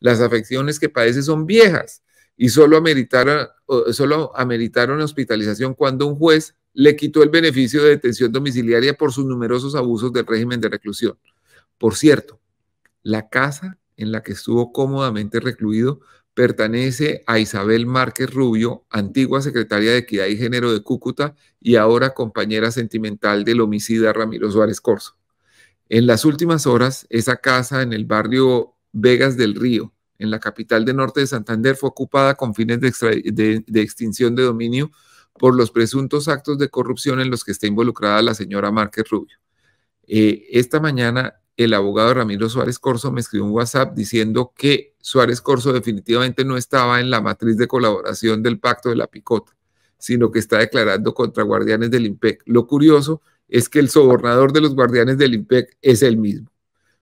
Las afecciones que padece son viejas y solo ameritaron, solo hospitalización cuando un juez le quitó el beneficio de detención domiciliaria por sus numerosos abusos del régimen de reclusión. Por cierto, la casa en la que estuvo cómodamente recluido pertenece a Isabel Márquez Rubio, antigua secretaria de Equidad y Género de Cúcuta y ahora compañera sentimental del homicida Ramiro Suárez Corso. En las últimas horas, esa casa en el barrio Vegas del Río, en la capital de norte de Santander, fue ocupada con fines de, extinción de dominio por los presuntos actos de corrupción en los que está involucrada la señora Márquez Rubio. Eh, esta mañana el abogado Ramiro Suárez Corso me escribió un WhatsApp diciendo que Suárez Corso definitivamente no estaba en la matriz de colaboración del pacto de la picota, sino que está declarando contra guardianes del IMPEC. Lo curioso es que el sobornador de los guardianes del IMPEC es el mismo.